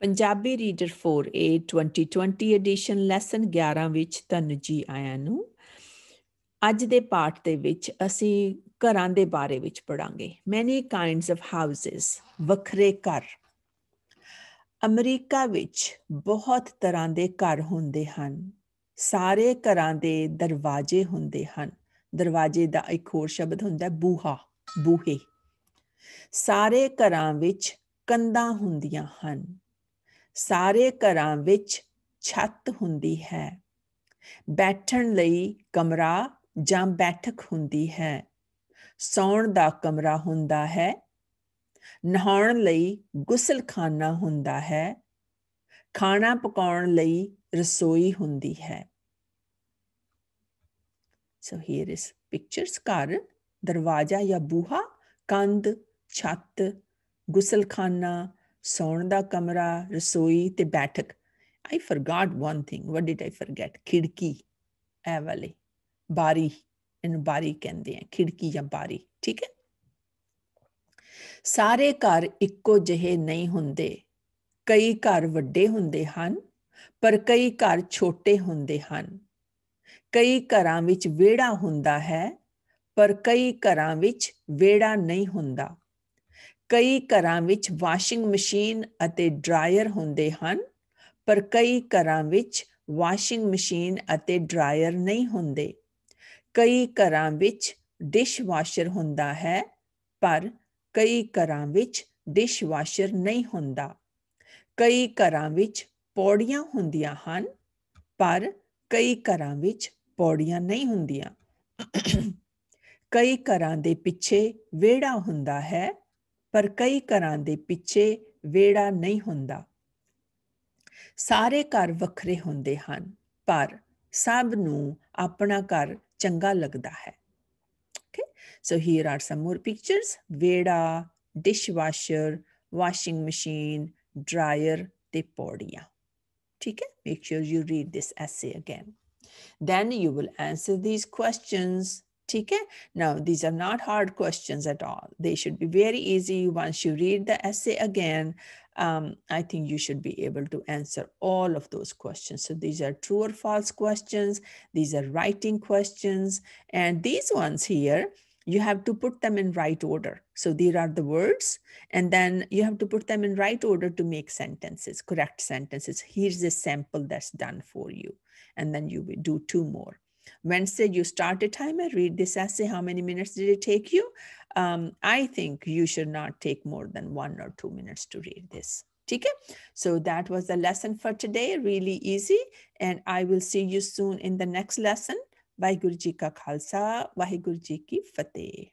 Punjabi reader 4A 2020 edition lesson 11 ਵਿੱਚ ਤੁਹਾਨੂੰ ਜੀ ਆਇਆਂ ਨੂੰ ਅੱਜ ਦੇ ਪਾਠ ਦੇ ਵਿੱਚ ਅਸੀਂ ਘਰਾਂ ਦੇ ਬਾਰੇ ਵਿੱਚ ਪੜਾਂਗੇ ਮੈਨੀ ਕਾਈਂਡਸ ਆਫ ਹਾਊਸਸ ਵੱਖਰੇ ਘਰ ਅਮਰੀਕਾ ਵਿੱਚ ਬਹੁਤ ਤਰ੍ਹਾਂ ਦੇ ਘਰ ਹੁੰਦੇ ਹਨ ਸਾਰੇ ਘਰਾਂ ਦੇ ਦਰਵਾਜ਼ੇ ਹੁੰਦੇ ਹਨ ਦਰਵਾਜ਼ੇ ਦਾ ਇੱਕ ਹੋਰ ਸ਼ਬਦ ਹੁੰਦਾ ਬੂਹਾ ਬੂਹੇ ਸਾਰੇ ਘਰਾਂ ਵਿੱਚ ਕੰਧਾਂ ਹੁੰਦੀਆਂ ਹਨ ਸਾਰੇ ਘਰਾਂ ਵਿੱਚ ਛੱਤ ਹੁੰਦੀ ਹੈ ਬੈਠਣ ਲਈ ਕਮਰਾ ਜਾਂ ਬੈਠਕ ਹੁੰਦੀ ਹੈ ਸੌਣ ਦਾ ਕਮਰਾ ਹੁੰਦਾ ਹੈ ਨਹਾਉਣ ਲਈ ਗੁਸਲਖਾਨਾ ਹੁੰਦਾ ਹੈ ਖਾਣਾ ਪਕਾਉਣ ਲਈ ਰਸੋਈ ਹੁੰਦੀ ਹੈ ਸੋ ਹੇਅਰ ਇਸ ਪਿਕਚਰਸ ਘਰ ਦਰਵਾਜ਼ਾ ਜਾਂ ਬੂਹਾ ਕੰਧ ਛੱਤ ਗੁਸਲਖਾਨਾ ਸੌਣ ਦਾ ਕਮਰਾ ਰਸੋਈ ਤੇ ਬੈਠਕ I forgot one thing what did I forget ਖਿੜਕੀ ਐ ਵਾਲੀ ਬਾਰੀ ਇਹਨੂੰ ਬਾਰੀ ਕਹਿੰਦੇ ਆ ਖਿੜਕੀ ਜਾਂ ਬਾਰੀ ਠੀਕ ਹੈ ਸਾਰੇ ਘਰ ਇੱਕੋ ਜਿਹੇ ਨਹੀਂ ਹੁੰਦੇ ਕਈ ਘਰ ਵੱਡੇ ਹੁੰਦੇ ਹਨ ਪਰ ਕਈ ਘਰ ਛੋਟੇ ਹੁੰਦੇ ਹਨ ਕਈ ਘਰਾਂ ਵਿੱਚ ਵਿਹੜਾ ਹੁੰਦਾ ਹੈ ਪਰ ਕਈ ਘਰਾਂ ਵਿੱਚ ਵਿਹੜਾ ਨਹੀਂ ਹੁੰਦਾ ਕਈ ਘਰਾਂ ਵਿੱਚ ਵਾਸ਼ਿੰਗ ਮਸ਼ੀਨ ਅਤੇ ਡਰਾਇਰ ਹੁੰਦੇ ਹਨ ਪਰ ਕਈ ਘਰਾਂ ਵਿੱਚ ਵਾਸ਼ਿੰਗ ਮਸ਼ੀਨ ਅਤੇ ਡਰਾਇਰ ਨਹੀਂ ਹੁੰਦੇ ਕਈ ਘਰਾਂ ਵਿੱਚ ਡਿਸ਼ਵਾਸ਼ਰ ਹੁੰਦਾ ਹੈ ਪਰ ਕਈ ਘਰਾਂ ਵਿੱਚ ਡਿਸ਼ਵਾਸ਼ਰ ਨਹੀਂ ਹੁੰਦਾ ਕਈ ਘਰਾਂ ਵਿੱਚ ਪੌੜੀਆਂ ਹੁੰਦੀਆਂ ਹਨ ਪਰ ਕਈ ਘਰਾਂ ਵਿੱਚ ਪੌੜੀਆਂ ਨਹੀਂ ਹੁੰਦੀਆਂ ਕਈ ਘਰਾਂ ਦੇ ਪਿੱਛੇ ਵਿਹੜਾ ਹੁੰਦਾ ਹੈ ਪਰ ਕਈ ਘਰਾਂ ਦੇ ਪਿੱਛੇ ਵੇੜਾ ਨਹੀਂ ਹੁੰਦਾ ਸਾਰੇ ਘਰ ਵੱਖਰੇ ਹੁੰਦੇ ਹਨ ਪਰ ਸਭ ਨੂੰ ਆਪਣਾ ਘਰ ਚੰਗਾ ਲੱਗਦਾ ਹੈ okay so here are some more pictures ਵੇੜਾ ਡਿਸ਼ਵਾਸ਼ਰ ਵਾਸ਼ਿੰਗ ਮਸ਼ੀਨ ਡਰਾਇਰ ਤੇ ਪੌੜੀਆਂ ਠੀਕ ਹੈ make sure you read this essay again then you will answer these questions ठीक Now these are not hard questions at all. They should be very easy. Once you read the essay again, um, I think you should be able to answer all of those questions. So these are true or false questions. These are writing questions. And these ones here, you have to put them in right order. So there are the words, and then you have to put them in right order to make sentences, correct sentences. Here's a sample that's done for you. And then you do two more. Wednesday, you start a timer, read this essay. How many minutes did it take you? Um, I think you should not take more than one or two minutes to read this. Okay, so that was the lesson for today. Really easy. And I will see you soon in the next lesson. Vaheguru Ji Ka Khalsa, Vaheguru Ji Ki Fateh.